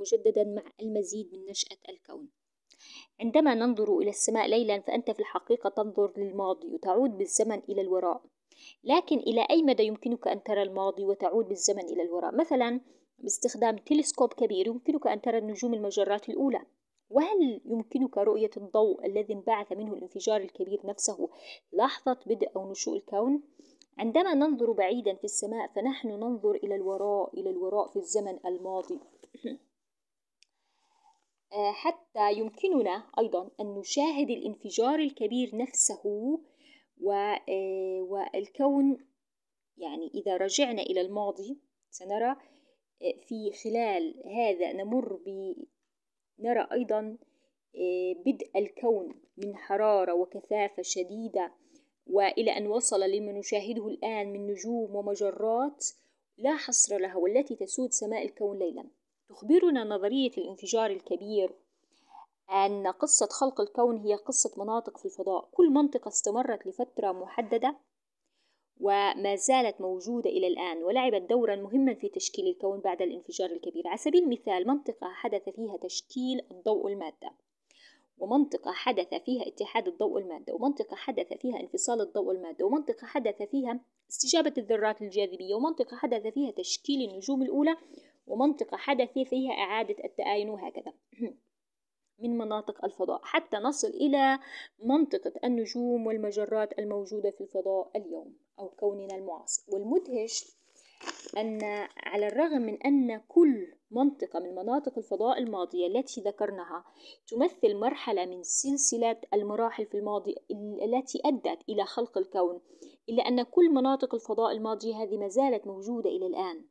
مجددا مع المزيد من نشأة الكون عندما ننظر إلى السماء ليلا فأنت في الحقيقة تنظر للماضي وتعود بالزمن إلى الوراء لكن إلى أي مدى يمكنك أن ترى الماضي وتعود بالزمن إلى الوراء مثلا باستخدام تلسكوب كبير يمكنك أن ترى النجوم المجرات الأولى وهل يمكنك رؤية الضوء الذي انبعث منه الانفجار الكبير نفسه لحظة بدء أو نشوء الكون؟ عندما ننظر بعيدا في السماء فنحن ننظر إلى الوراء إلى الوراء في الزمن الماضي آه، حتى يمكننا أيضا أن نشاهد الانفجار الكبير نفسه آه، والكون يعني إذا رجعنا إلى الماضي سنرى آه، في خلال هذا نمر ب نرى أيضا بدء الكون من حرارة وكثافة شديدة وإلى أن وصل لما نشاهده الآن من نجوم ومجرات لا حصر لها والتي تسود سماء الكون ليلاً تخبرنا نظرية الانفجار الكبير أن قصة خلق الكون هي قصة مناطق في الفضاء كل منطقة استمرت لفترة محددة وما زالت موجودة إلى الآن ولعبت دورا مهما في تشكيل الكون بعد الانفجار الكبير على سبيل المثال منطقة حدث فيها تشكيل الضوء المادة ومنطقة حدث فيها اتحاد الضوء والمادة ومنطقة حدث فيها انفصال الضوء والمادة ومنطقة حدث فيها استجابة الذرات للجاذبية ومنطقة حدث فيها تشكيل النجوم الأولى ومنطقة حدث فيها إعادة التآين وهكذا من مناطق الفضاء حتى نصل إلى منطقة النجوم والمجرات الموجودة في الفضاء اليوم أو كوننا المعاصر والمدهش أن على الرغم من أن كل منطقة من مناطق الفضاء الماضية التي ذكرناها تمثل مرحلة من سلسلة المراحل في الماضي التي أدت إلى خلق الكون إلا أن كل مناطق الفضاء الماضية هذه ما زالت موجودة إلى الآن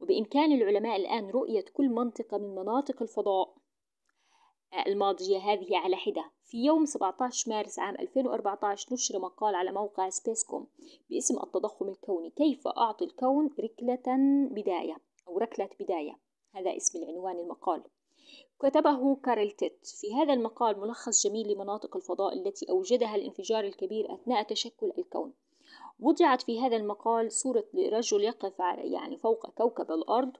وبإمكان العلماء الآن رؤية كل منطقة من مناطق الفضاء الماضية هذه على حدة في يوم 17 مارس عام 2014 نشر مقال على موقع سبيسكوم باسم التضخم الكوني كيف أعطي الكون ركلة بداية أو ركلة بداية هذا اسم العنوان المقال كتبه كارل تيت في هذا المقال ملخص جميل لمناطق الفضاء التي أوجدها الانفجار الكبير أثناء تشكل الكون وضعت في هذا المقال صورة لرجل يقف يعني فوق كوكب الأرض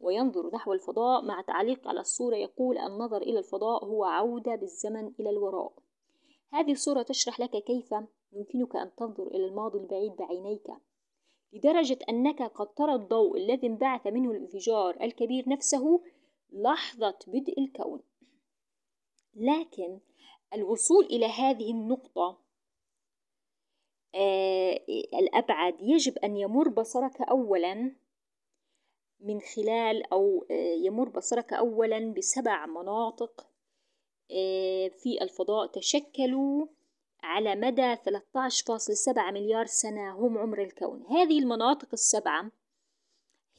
وينظر نحو الفضاء مع تعليق على الصورة يقول النظر إلى الفضاء هو عودة بالزمن إلى الوراء هذه الصورة تشرح لك كيف يمكنك أن تنظر إلى الماضي البعيد بعينيك لدرجة أنك قد ترى الضوء الذي انبعث منه الانفجار الكبير نفسه لحظة بدء الكون لكن الوصول إلى هذه النقطة آه الأبعد يجب أن يمر بصرك أولاً من خلال أو آه، يمر بصرك أولا بسبع مناطق آه، في الفضاء تشكلوا على مدى 13.7 مليار سنة هم عمر الكون هذه المناطق السبعة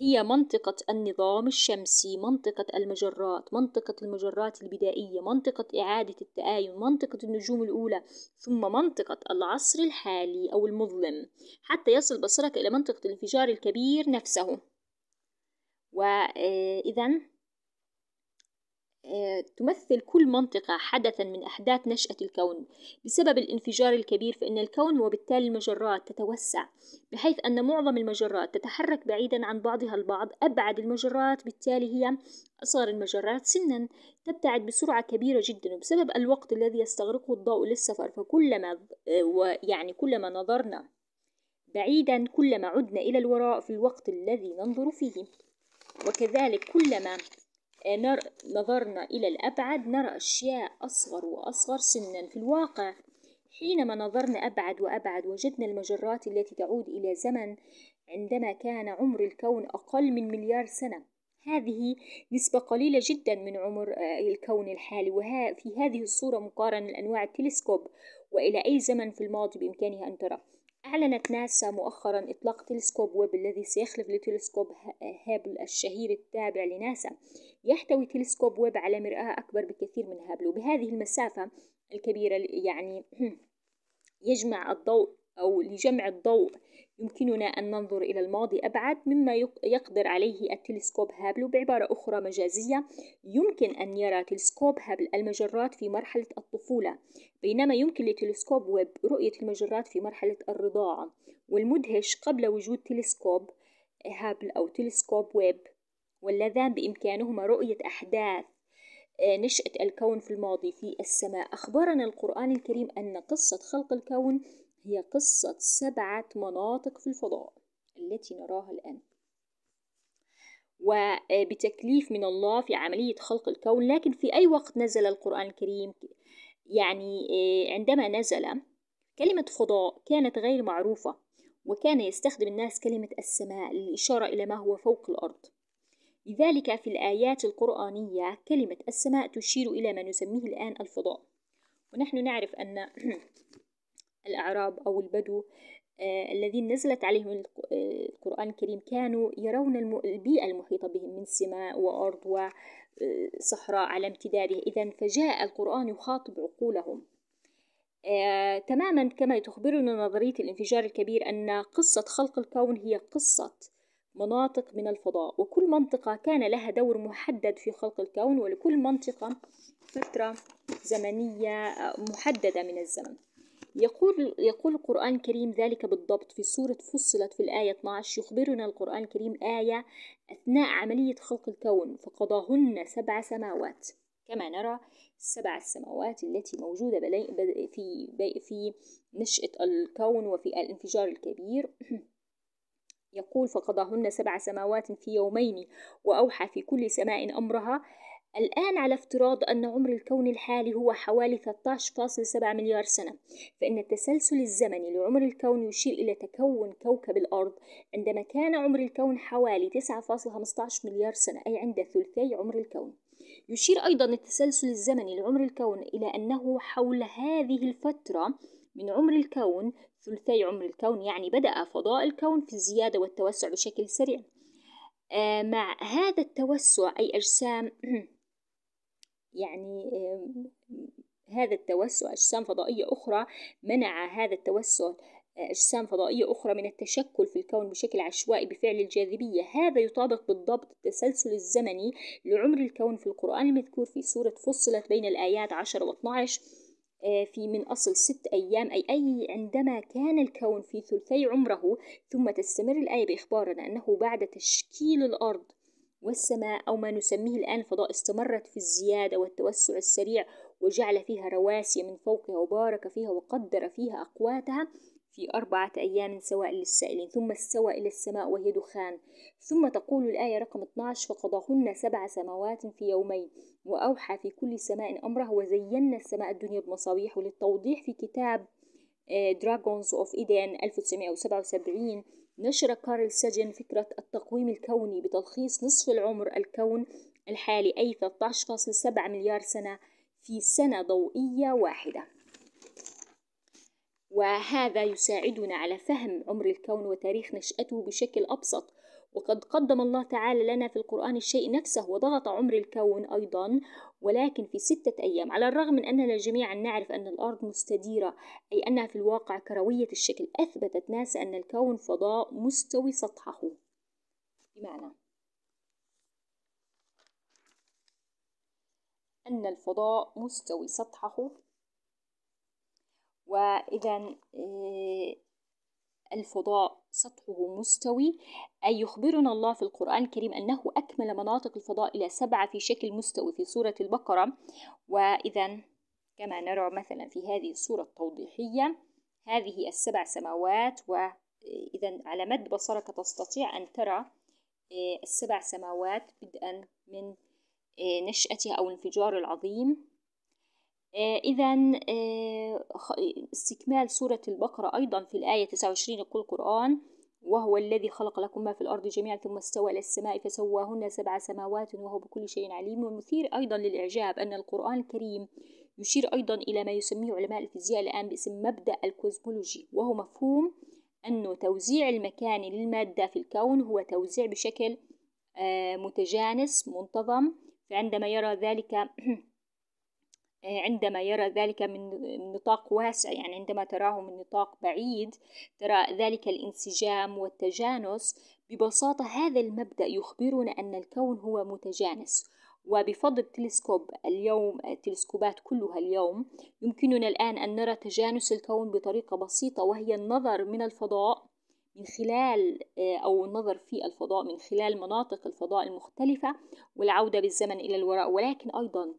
هي منطقة النظام الشمسي منطقة المجرات منطقة المجرات البدائية منطقة إعادة التآين منطقة النجوم الأولى ثم منطقة العصر الحالي أو المظلم حتى يصل بصرك إلى منطقة الانفجار الكبير نفسه وإذا آه، تمثل كل منطقة حدثا من أحداث نشأة الكون بسبب الانفجار الكبير فإن الكون وبالتالي المجرات تتوسع بحيث أن معظم المجرات تتحرك بعيدا عن بعضها البعض أبعد المجرات بالتالي هي أصغر المجرات سنا تبتعد بسرعة كبيرة جدا وبسبب الوقت الذي يستغرقه الضوء للسفر فكلما آه، يعني كلما نظرنا بعيدا كلما عدنا إلى الوراء في الوقت الذي ننظر فيه وكذلك كلما آه، نظرنا إلى الأبعد نرى أشياء أصغر وأصغر سنا في الواقع حينما نظرنا أبعد وأبعد وجدنا المجرات التي تعود إلى زمن عندما كان عمر الكون أقل من مليار سنة هذه نسبة قليلة جدا من عمر آه، الكون الحالي وفي هذه الصورة مقارنة لأنواع التلسكوب وإلى أي زمن في الماضي بإمكانها أن ترى أعلنت ناسا مؤخرا إطلاق تلسكوب ويب الذي سيخلف لتلسكوب هابل الشهير التابع لناسا يحتوي تلسكوب ويب على مرآة أكبر بكثير من هابل وبهذه المسافة الكبيرة يعني يجمع الضوء أو لجمع الضوء يمكننا أن ننظر إلى الماضي أبعد مما يقدر عليه التلسكوب هابل وبعبارة أخرى مجازية يمكن أن يرى تلسكوب هابل المجرات في مرحلة الطفولة بينما يمكن لتلسكوب ويب رؤية المجرات في مرحلة الرضاعة والمدهش قبل وجود تلسكوب هابل أو تلسكوب ويب واللذان بإمكانهما رؤية أحداث آه، نشأة الكون في الماضي في السماء أخبرنا القرآن الكريم أن قصة خلق الكون هي قصة سبعة مناطق في الفضاء التي نراها الآن وبتكليف من الله في عملية خلق الكون لكن في أي وقت نزل القرآن الكريم يعني آه، عندما نزل كلمة فضاء كانت غير معروفة وكان يستخدم الناس كلمة السماء للإشارة إلى ما هو فوق الأرض لذلك في الآيات القرآنية كلمة السماء تشير إلى ما نسميه الآن الفضاء ونحن نعرف أن الأعراب أو البدو آه، الذين نزلت عليهم آه، القرآن الكريم كانوا يرون البيئة المحيطة بهم من سماء وأرض وصحراء آه، على امتداده إذا فجاء القرآن يخاطب عقولهم تماما كما تخبرنا نظرية الانفجار الكبير أن قصة خلق الكون هي قصة مناطق من الفضاء وكل منطقة كان لها دور محدد في خلق الكون ولكل منطقة فترة زمنية محددة من الزمن يقول يقول القرآن الكريم ذلك بالضبط في سورة فصلت في الآية 12 يخبرنا القرآن الكريم آية أثناء عملية خلق الكون فقضاهن سبع سماوات كما نرى السبع السماوات التي موجودة في في نشأة الكون وفي الانفجار الكبير يقول فقضاهن سبع سماوات في يومين وأوحى في كل سماء أمرها الآن على افتراض أن عمر الكون الحالي هو حوالي 13.7 مليار سنة، فإن التسلسل الزمني لعمر الكون يشير إلى تكون كوكب الأرض عندما كان عمر الكون حوالي 9.15 مليار سنة، أي عند ثلثي عمر الكون. يشير أيضا التسلسل الزمني لعمر الكون إلى أنه حول هذه الفترة من عمر الكون ثلثي عمر الكون يعني بدأ فضاء الكون في الزيادة والتوسع بشكل سريع. آه، مع هذا التوسع أي أجسام يعني هذا التوسع أجسام فضائية أخرى منع هذا التوسع أجسام فضائية أخرى من التشكل في الكون بشكل عشوائي بفعل الجاذبية هذا يطابق بالضبط التسلسل الزمني لعمر الكون في القرآن المذكور في سورة فصلت بين الآيات 10 و 12 آه، في من أصل ست أيام أي أي عندما كان الكون في ثلثي عمره ثم تستمر الآية بإخبارنا أنه بعد تشكيل الأرض والسماء أو ما نسميه الآن الفضاء استمرت في الزيادة والتوسع السريع وجعل فيها رواسي من فوقها وبارك فيها وقدر فيها أقواتها في أربعة أيام سواء للسائلين ثم استوى إلى السماء وهي دخان ثم تقول الآية رقم 12 فقضاهن سبع سماوات في يومين وأوحى في كل سماء أمره وزينا السماء الدنيا بمصابيح وللتوضيح في كتاب دراجونز اوف إيدين 1977 نشر كارل ساجن فكرة التقويم الكوني بتلخيص نصف العمر الكون الحالي أي 13.7 مليار سنة في سنة ضوئية واحدة وهذا يساعدنا على فهم عمر الكون وتاريخ نشأته بشكل أبسط وقد قدم الله تعالى لنا في القرآن الشيء نفسه وضغط عمر الكون أيضا ولكن في ستة أيام على الرغم من أننا جميعا نعرف أن الأرض مستديرة أي أنها في الواقع كروية الشكل أثبتت ناسا أن الكون فضاء مستوي سطحه بمعنى أن الفضاء مستوي سطحه وإذا آه، الفضاء سطحه مستوي أي يخبرنا الله في القرآن الكريم أنه أكمل مناطق الفضاء إلى سبعة في شكل مستوي في سورة البقرة وإذا كما نرى مثلا في هذه الصورة التوضيحية هذه السبع سماوات وإذا على مد بصرك تستطيع أن ترى آه، السبع سماوات بدءا من آه، نشأتها أو الانفجار العظيم آه، إذا آه، استكمال سورة البقرة أيضا في الآية 29 يقول القرآن وهو الذي خلق لكم ما في الأرض جميعا ثم استوى إلى السماء فسواهن سبع سماوات وهو بكل شيء عليم ومثير أيضا للإعجاب أن القرآن الكريم يشير أيضا إلى ما يسميه علماء الفيزياء الآن باسم مبدأ الكوزمولوجي وهو مفهوم أنه توزيع المكان للمادة في الكون هو توزيع بشكل آه، متجانس منتظم فعندما يرى ذلك آه، عندما يرى ذلك من نطاق واسع يعني عندما تراه من نطاق بعيد ترى ذلك الانسجام والتجانس ببساطة هذا المبدأ يخبرنا أن الكون هو متجانس وبفضل تلسكوب اليوم التلسكوبات كلها اليوم يمكننا الآن أن نرى تجانس الكون بطريقة بسيطة وهي النظر من الفضاء من خلال آه، أو النظر في الفضاء من خلال مناطق الفضاء المختلفة والعودة بالزمن إلى الوراء ولكن أيضا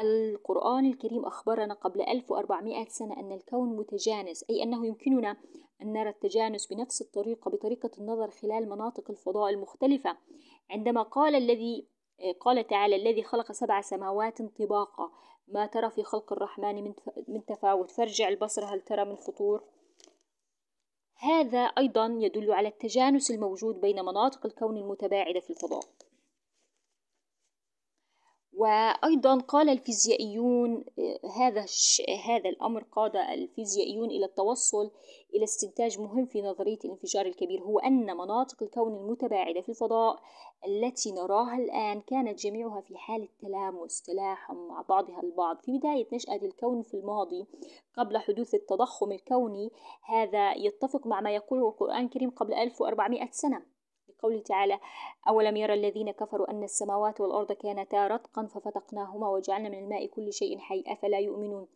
القرآن الكريم أخبرنا قبل 1400 سنة أن الكون متجانس أي أنه يمكننا أن نرى التجانس بنفس الطريقة بطريقة النظر خلال مناطق الفضاء المختلفة عندما قال الذي قال تعالى الذي خلق سبع سماوات طباقا ما ترى في خلق الرحمن من تفاوت فارجع البصر هل ترى من فطور هذا أيضا يدل على التجانس الموجود بين مناطق الكون المتباعدة في الفضاء وأيضا قال الفيزيائيون آه، هذا هذا الأمر قاد الفيزيائيون إلى التوصل إلى استنتاج مهم في نظرية الانفجار الكبير هو أن مناطق الكون المتباعدة في الفضاء التي نراها الآن كانت جميعها في حالة تلامس تلاحم مع بعضها البعض في بداية نشأة الكون في الماضي قبل حدوث التضخم الكوني هذا يتفق مع ما يقوله القرآن الكريم قبل 1400 سنة قوله تعالى أولم يرى الذين كفروا أن السماوات والأرض كانتا رتقا ففتقناهما وجعلنا من الماء كل شيء حي أفلا يؤمنون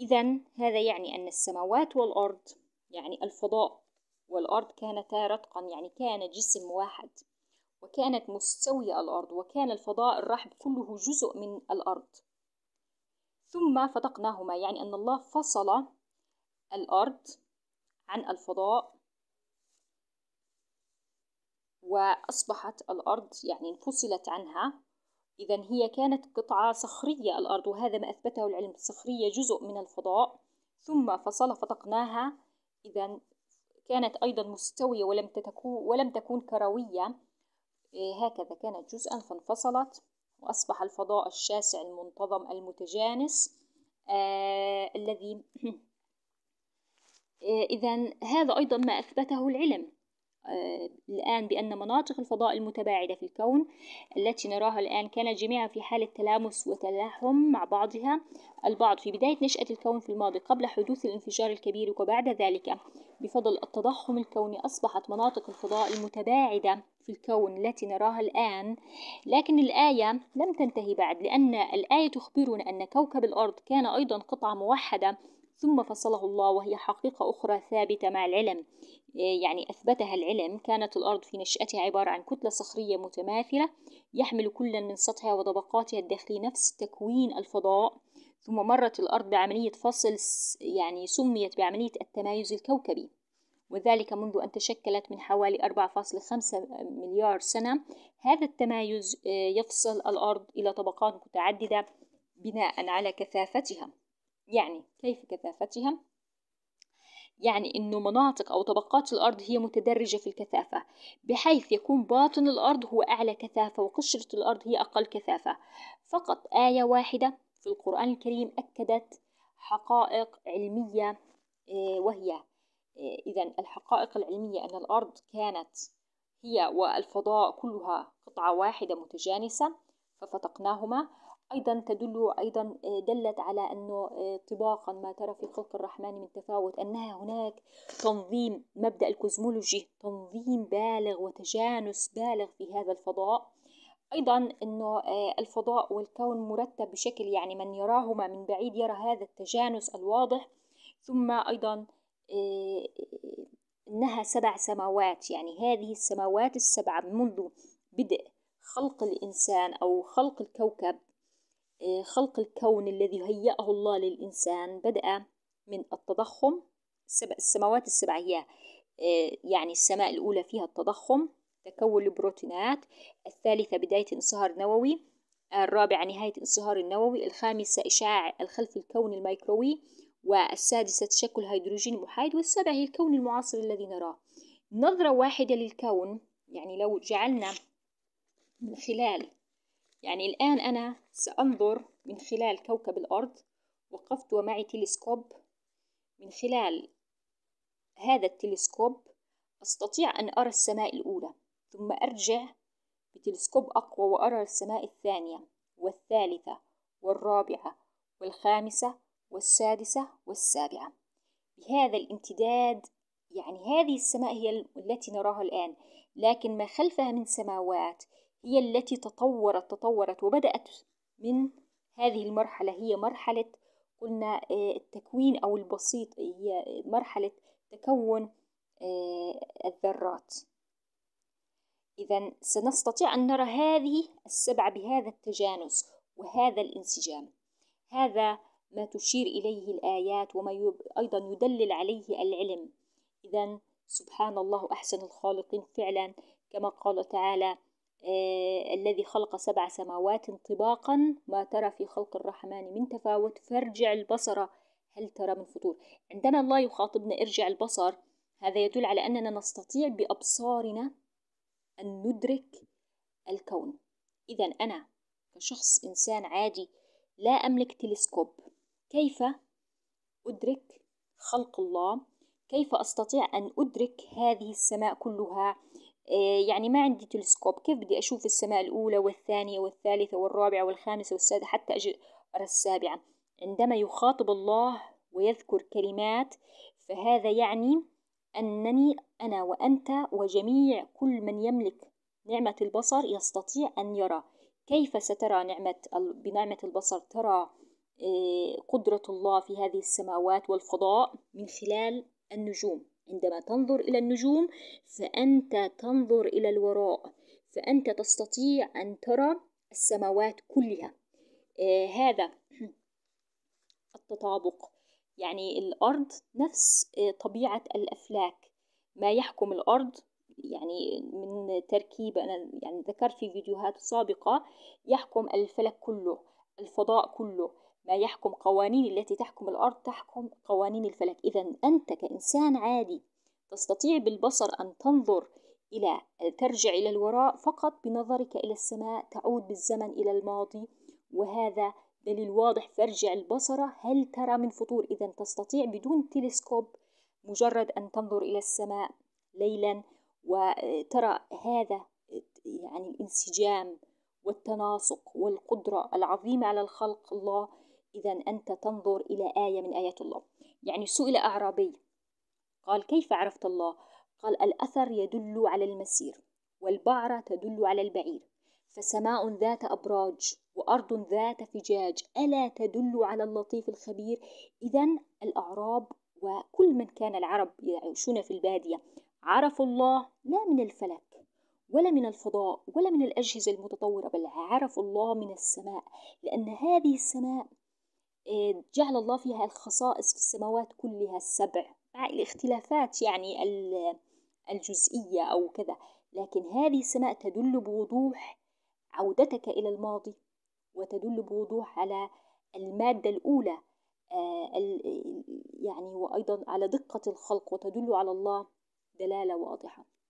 إذا هذا يعني أن السماوات والأرض يعني الفضاء والأرض كانتا رتقا يعني كان جسم واحد وكانت مستوية الأرض وكان الفضاء الرحب كله جزء من الأرض ثم فتقناهما يعني أن الله فصل الأرض عن الفضاء وأصبحت الأرض يعني انفصلت عنها إذا هي كانت قطعة صخرية الأرض وهذا ما أثبته العلم صخرية جزء من الفضاء ثم فصل فتقناها إذا كانت أيضا مستوية ولم تكون ولم تكون كروية إيه، هكذا كانت جزءا فانفصلت وأصبح الفضاء الشاسع المنتظم المتجانس آه الذي آه إذا هذا أيضا ما أثبته العلم آه، الآن بأن مناطق الفضاء المتباعدة في الكون التي نراها الآن كانت جميعا في حالة تلامس وتلاحم مع بعضها البعض في بداية نشأة الكون في الماضي قبل حدوث الانفجار الكبير وبعد ذلك بفضل التضخم الكوني أصبحت مناطق الفضاء المتباعدة في الكون التي نراها الآن لكن الآية لم تنتهي بعد لأن الآية تخبرنا أن كوكب الأرض كان أيضا قطعة موحدة ثم فصله الله وهي حقيقة أخرى ثابتة مع العلم آه، يعني أثبتها العلم كانت الأرض في نشأتها عبارة عن كتلة صخرية متماثلة يحمل كلا من سطحها وطبقاتها الداخلي نفس تكوين الفضاء ثم مرت الأرض بعملية فصل يعني سميت بعملية التمايز الكوكبي وذلك منذ أن تشكلت من حوالي 4.5 مليار سنة هذا التمايز آه، يفصل الأرض إلى طبقات متعددة بناء على كثافتها يعني كيف كثافتها؟ يعني أنه مناطق أو طبقات الأرض هي متدرجة في الكثافة بحيث يكون باطن الأرض هو أعلى كثافة وقشرة الأرض هي أقل كثافة فقط آية واحدة في القرآن الكريم أكدت حقائق علمية آه، وهي آه، إذا الحقائق العلمية أن الأرض كانت هي والفضاء كلها قطعة واحدة متجانسة ففتقناهما أيضا تدل أيضا آه، دلت على أنه آه، طباقا ما ترى في خلق الرحمن من تفاوت أنها هناك تنظيم مبدأ الكوزمولوجي تنظيم بالغ وتجانس بالغ في هذا الفضاء أيضا أنه آه، الفضاء والكون مرتب بشكل يعني من يراهما من بعيد يرى هذا التجانس الواضح ثم أيضا أنها سبع سماوات يعني هذه السماوات السبعة منذ بدء خلق الإنسان أو خلق الكوكب آه، خلق الكون الذي هيأه الله للإنسان بدأ من التضخم السماوات السبع هي آه، يعني السماء الأولى فيها التضخم تكون البروتينات الثالثة بداية انصهار نووي الرابعة نهاية انصهار النووي الخامسة إشعاع الخلف الكوني الميكروي والسادسة تشكل هيدروجين محايد والسابعة هي الكون المعاصر الذي نراه نظرة واحدة للكون يعني لو جعلنا من خلال يعني الآن أنا سأنظر من خلال كوكب الأرض وقفت ومعي تلسكوب من خلال هذا التلسكوب أستطيع أن أرى السماء الأولى ثم أرجع بتلسكوب أقوى وأرى السماء الثانية والثالثة والرابعة والخامسة والسادسة والسابعة بهذا الامتداد يعني هذه السماء هي التي نراها الآن لكن ما خلفها من سماوات هي التي تطورت تطورت وبدأت من هذه المرحلة هي مرحلة قلنا آه، التكوين أو البسيط هي مرحلة تكون آه، الذرات إذا سنستطيع أن نرى هذه السبعة بهذا التجانس وهذا الانسجام هذا ما تشير إليه الآيات وما أيضا يدلل عليه العلم إذا سبحان الله أحسن الخالقين فعلا كما قال تعالى آه، الذي خلق سبع سماوات طباقا ما ترى في خلق الرحمن من تفاوت فارجع البصر هل ترى من فطور عندما الله يخاطبنا ارجع البصر هذا يدل على أننا نستطيع بأبصارنا أن ندرك الكون إذا أنا كشخص إنسان عادي لا أملك تلسكوب كيف أدرك خلق الله كيف أستطيع أن أدرك هذه السماء كلها آه، يعني ما عندي تلسكوب كيف بدي أشوف السماء الأولى والثانية والثالثة والرابعة والخامسة والسادسة حتى أجي أرى السابعة عندما يخاطب الله ويذكر كلمات فهذا يعني أنني أنا وأنت وجميع كل من يملك نعمة البصر يستطيع أن يرى كيف سترى نعمة بنعمة البصر ترى آه، قدرة الله في هذه السماوات والفضاء من خلال النجوم عندما تنظر إلى النجوم فأنت تنظر إلى الوراء فأنت تستطيع أن ترى السماوات كلها آه هذا التطابق يعني الأرض نفس آه، طبيعة الأفلاك ما يحكم الأرض يعني من تركيب أنا يعني ذكرت في فيديوهات سابقة يحكم الفلك كله الفضاء كله ما يحكم قوانين التي تحكم الأرض تحكم قوانين الفلك إذا أنت كإنسان عادي تستطيع بالبصر أن تنظر إلى ترجع إلى الوراء فقط بنظرك إلى السماء تعود بالزمن إلى الماضي وهذا دليل واضح فارجع البصرة هل ترى من فطور إذا تستطيع بدون تلسكوب مجرد أن تنظر إلى السماء ليلا وترى هذا يعني الانسجام والتناسق والقدرة العظيمة على الخلق الله إذا أنت تنظر إلى آية من آيات الله يعني سئل أعرابي قال كيف عرفت الله؟ قال الأثر يدل على المسير والبعرة تدل على البعير فسماء ذات أبراج وأرض ذات فجاج ألا تدل على اللطيف الخبير إذا الأعراب وكل من كان العرب يعيشون في البادية عرفوا الله لا من الفلك ولا من الفضاء ولا من الأجهزة المتطورة بل عرفوا الله من السماء لأن هذه السماء جعل الله فيها الخصائص في السماوات كلها السبع مع الاختلافات يعني الجزئية أو كذا لكن هذه السماء تدل بوضوح عودتك إلى الماضي وتدل بوضوح على المادة الأولى آه، يعني وأيضا على دقة الخلق وتدل على الله دلالة واضحة